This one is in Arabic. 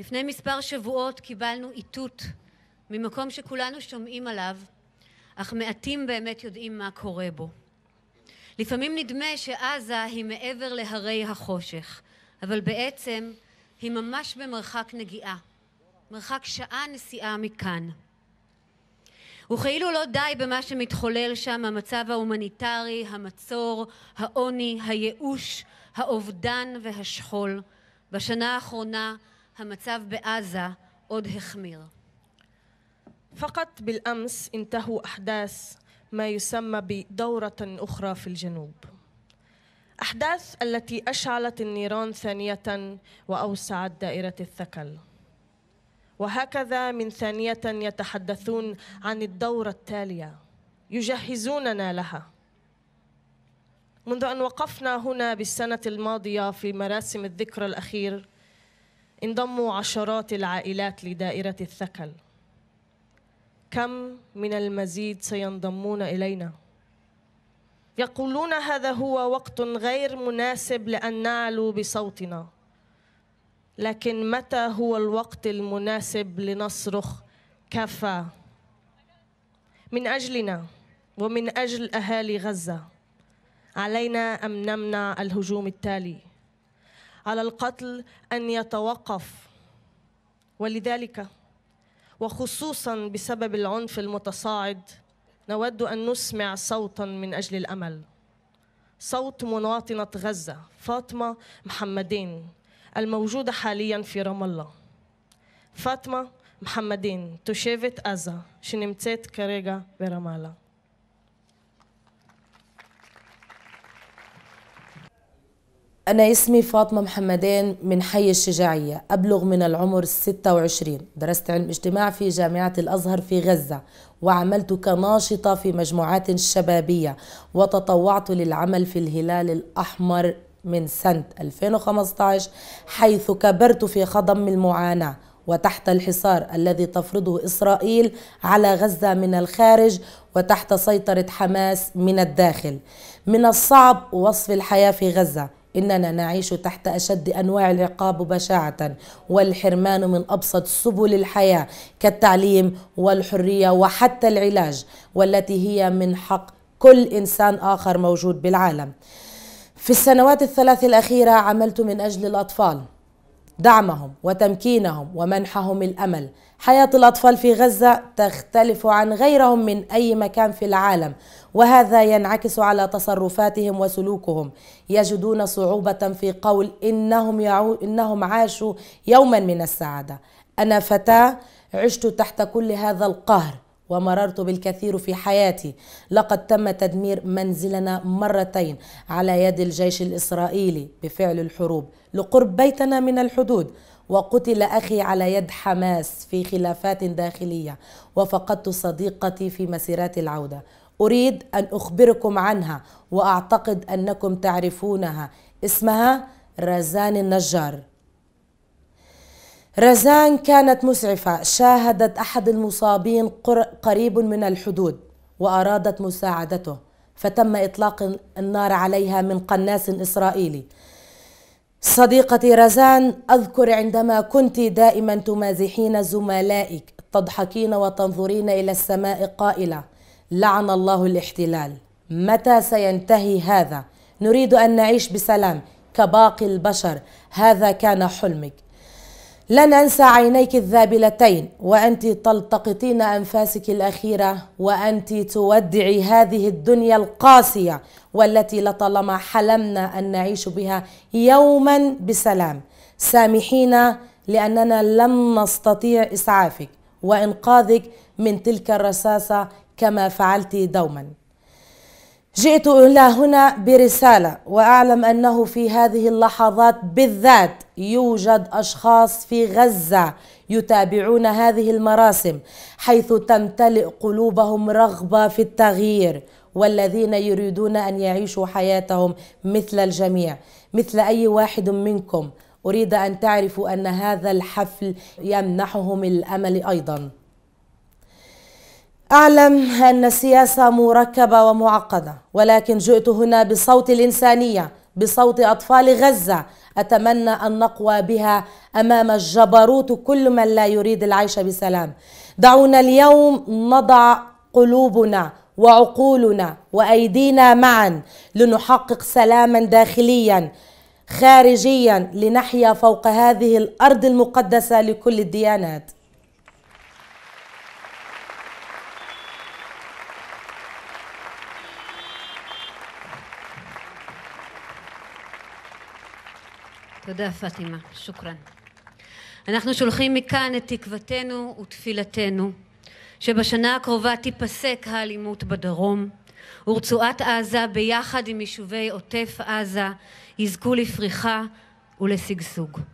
לפני מספר שבועות קיבלנו איתות ממקום שכולנו שומעים עליו, אך מעטים באמת יודעים מה קורה בו. לפעמים נדמה שעזה היא מעבר להרי החושך, אבל בעצם היא ממש במרחק נגיעה, מרחק שעה נסיעה מכאן. וכאילו לא די במה שמתחולל שם, המצב ההומניטרי, המצור, העוני, הייאוש, האובדן והשכול. בשנה האחרונה המצב בעזה עוד החמיר. فقط بالأمس انتهوا أحداث ما يسمى بدورة أخرى في الجنوب أحداث التي أشعلت النيران ثانية وأوسعت دائرة الثكل وهكذا من ثانية يتحدثون عن الدورة التالية يجهزوننا لها منذ أن وقفنا هنا بالسنة الماضية في مراسم الذكرى الأخير انضموا عشرات العائلات لدائرة الثكل كم من المزيد سينضمون إلينا يقولون هذا هو وقت غير مناسب لأن نعلو بصوتنا لكن متى هو الوقت المناسب لنصرخ كفى من أجلنا ومن أجل أهالي غزة علينا أن نمنع الهجوم التالي على القتل ان يتوقف ولذلك وخصوصا بسبب العنف المتصاعد نود ان نسمع صوتا من اجل الامل صوت مواطنه غزه فاطمه محمدين الموجوده حاليا في رام الله فاطمه محمدين تشيفت ازا شنمتت כרגע برمالا أنا اسمي فاطمة محمدين من حي الشجاعية أبلغ من العمر 26 درست علم اجتماع في جامعة الأزهر في غزة وعملت كناشطة في مجموعات شبابية وتطوعت للعمل في الهلال الأحمر من سنة 2015 حيث كبرت في خضم المعاناة وتحت الحصار الذي تفرضه إسرائيل على غزة من الخارج وتحت سيطرة حماس من الداخل من الصعب وصف الحياة في غزة إننا نعيش تحت أشد أنواع العقاب بشاعة والحرمان من أبسط سبل الحياة كالتعليم والحرية وحتى العلاج والتي هي من حق كل إنسان آخر موجود بالعالم في السنوات الثلاث الأخيرة عملت من أجل الأطفال دعمهم وتمكينهم ومنحهم الأمل حياة الأطفال في غزة تختلف عن غيرهم من أي مكان في العالم وهذا ينعكس على تصرفاتهم وسلوكهم يجدون صعوبة في قول إنهم, يعو... إنهم عاشوا يوما من السعادة أنا فتاة عشت تحت كل هذا القهر ومررت بالكثير في حياتي لقد تم تدمير منزلنا مرتين على يد الجيش الإسرائيلي بفعل الحروب لقرب بيتنا من الحدود وقتل أخي على يد حماس في خلافات داخلية وفقدت صديقتي في مسيرات العودة أريد أن أخبركم عنها وأعتقد أنكم تعرفونها اسمها رزان النجار رزان كانت مسعفة شاهدت أحد المصابين قريب من الحدود وأرادت مساعدته فتم إطلاق النار عليها من قناص إسرائيلي صديقتي رزان أذكر عندما كنت دائما تمازحين زملائك تضحكين وتنظرين إلى السماء قائلة لعن الله الاحتلال متى سينتهي هذا؟ نريد أن نعيش بسلام كباقي البشر هذا كان حلمك لا ننسى عينيك الذابلتين وأنت تلتقطين أنفاسك الأخيرة وأنت تودعي هذه الدنيا القاسية والتي لطالما حلمنا أن نعيش بها يوما بسلام سامحينا لأننا لم نستطيع إسعافك وإنقاذك من تلك الرصاصة كما فعلت دوما جئت إلى هنا برسالة وأعلم أنه في هذه اللحظات بالذات يوجد أشخاص في غزة يتابعون هذه المراسم حيث تمتلئ قلوبهم رغبة في التغيير والذين يريدون أن يعيشوا حياتهم مثل الجميع مثل أي واحد منكم أريد أن تعرفوا أن هذا الحفل يمنحهم الأمل أيضاً أعلم أن السياسة مركبة ومعقدة ولكن جئت هنا بصوت الإنسانية بصوت أطفال غزة أتمنى أن نقوى بها أمام الجبروت كل من لا يريد العيش بسلام دعونا اليوم نضع قلوبنا وعقولنا وأيدينا معا لنحقق سلاما داخليا خارجيا لنحيا فوق هذه الأرض المقدسة لكل الديانات תודה פטימה. שוכרן. אנחנו שולחים מכאן את תקוותנו ותפילתנו שבשנה הקרובה תיפסק האלימות בדרום ורצועת עזה ביחד עם יישובי עוטף עזה יזכו לפריחה ולשגשוג.